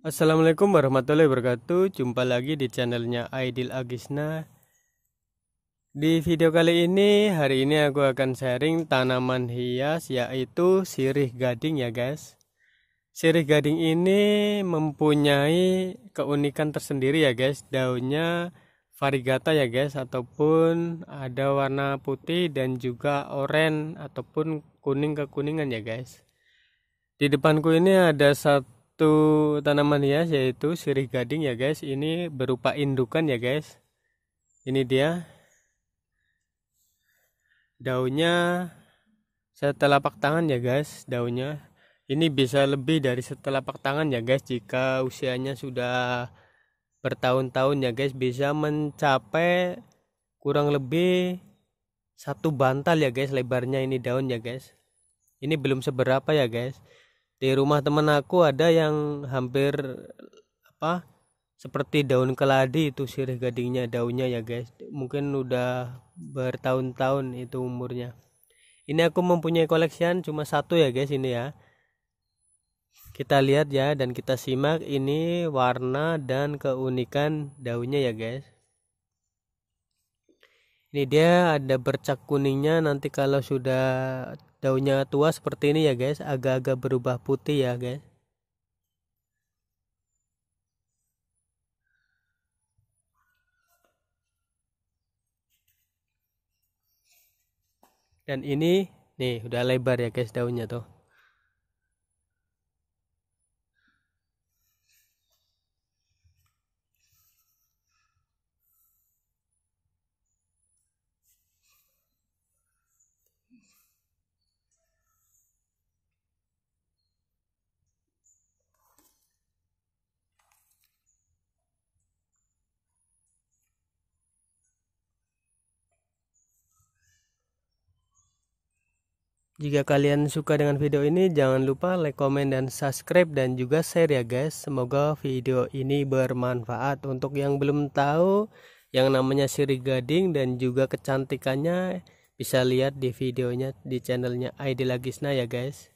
Assalamualaikum warahmatullahi wabarakatuh Jumpa lagi di channelnya Aidil Agisna Di video kali ini Hari ini aku akan sharing tanaman hias Yaitu sirih gading ya guys Sirih gading ini mempunyai keunikan tersendiri ya guys Daunnya varigata ya guys Ataupun ada warna putih dan juga oranye Ataupun kuning kekuningan ya guys Di depanku ini ada satu satu tanaman ya yaitu sirih gading ya guys. Ini berupa indukan ya guys. Ini dia. Daunnya setelapak tangan ya guys, daunnya. Ini bisa lebih dari setelapak tangan ya guys jika usianya sudah bertahun-tahun ya guys bisa mencapai kurang lebih satu bantal ya guys lebarnya ini daun ya guys. Ini belum seberapa ya guys di rumah temen aku ada yang hampir apa seperti daun keladi itu sirih gadingnya daunnya ya guys mungkin udah bertahun-tahun itu umurnya ini aku mempunyai koleksian cuma satu ya guys ini ya kita lihat ya dan kita simak ini warna dan keunikan daunnya ya guys ini dia ada bercak kuningnya nanti kalau sudah daunnya tua seperti ini ya guys agak-agak berubah putih ya guys dan ini nih udah lebar ya guys daunnya tuh Jika kalian suka dengan video ini, jangan lupa like, komen, dan subscribe dan juga share ya guys. Semoga video ini bermanfaat untuk yang belum tahu yang namanya siri gading dan juga kecantikannya bisa lihat di videonya di channelnya ID Lagisna ya guys.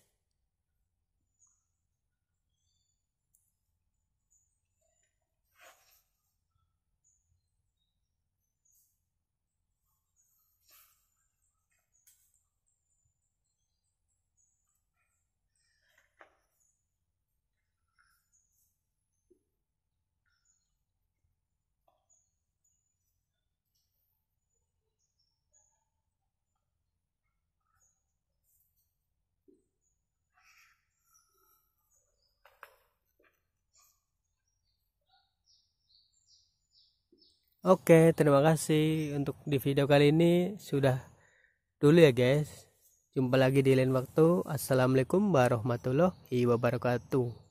Oke, terima kasih untuk di video kali ini sudah dulu ya guys. Jumpa lagi di lain waktu. Assalamualaikum warahmatullahi wabarakatuh.